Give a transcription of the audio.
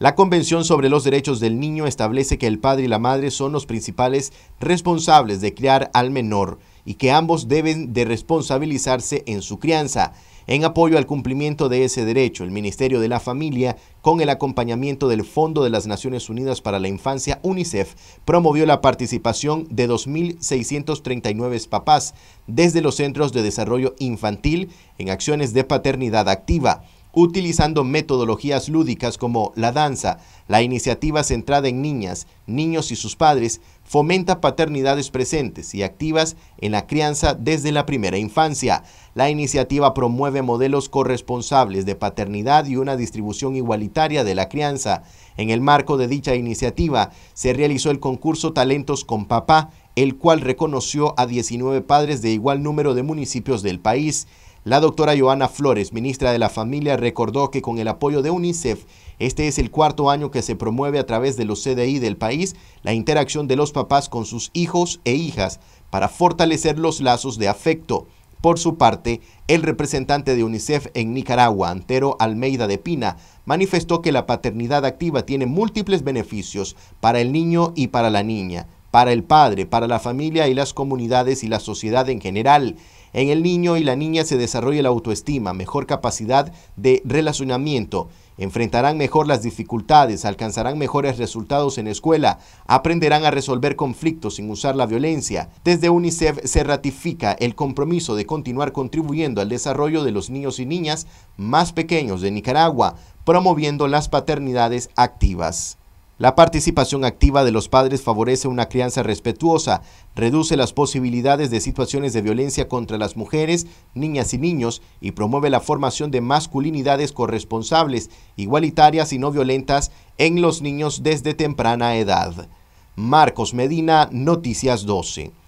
La Convención sobre los Derechos del Niño establece que el padre y la madre son los principales responsables de criar al menor y que ambos deben de responsabilizarse en su crianza. En apoyo al cumplimiento de ese derecho, el Ministerio de la Familia, con el acompañamiento del Fondo de las Naciones Unidas para la Infancia, UNICEF, promovió la participación de 2.639 papás desde los Centros de Desarrollo Infantil en acciones de paternidad activa utilizando metodologías lúdicas como la danza, la iniciativa centrada en niñas, niños y sus padres, fomenta paternidades presentes y activas en la crianza desde la primera infancia. La iniciativa promueve modelos corresponsables de paternidad y una distribución igualitaria de la crianza. En el marco de dicha iniciativa se realizó el concurso Talentos con Papá, el cual reconoció a 19 padres de igual número de municipios del país. La doctora Joana Flores, ministra de la Familia, recordó que con el apoyo de UNICEF, este es el cuarto año que se promueve a través de los CDI del país la interacción de los papás con sus hijos e hijas para fortalecer los lazos de afecto. Por su parte, el representante de UNICEF en Nicaragua, Antero Almeida de Pina, manifestó que la paternidad activa tiene múltiples beneficios para el niño y para la niña para el padre, para la familia y las comunidades y la sociedad en general. En el niño y la niña se desarrolla la autoestima, mejor capacidad de relacionamiento, enfrentarán mejor las dificultades, alcanzarán mejores resultados en escuela, aprenderán a resolver conflictos sin usar la violencia. Desde UNICEF se ratifica el compromiso de continuar contribuyendo al desarrollo de los niños y niñas más pequeños de Nicaragua, promoviendo las paternidades activas. La participación activa de los padres favorece una crianza respetuosa, reduce las posibilidades de situaciones de violencia contra las mujeres, niñas y niños y promueve la formación de masculinidades corresponsables, igualitarias y no violentas en los niños desde temprana edad. Marcos Medina, Noticias 12.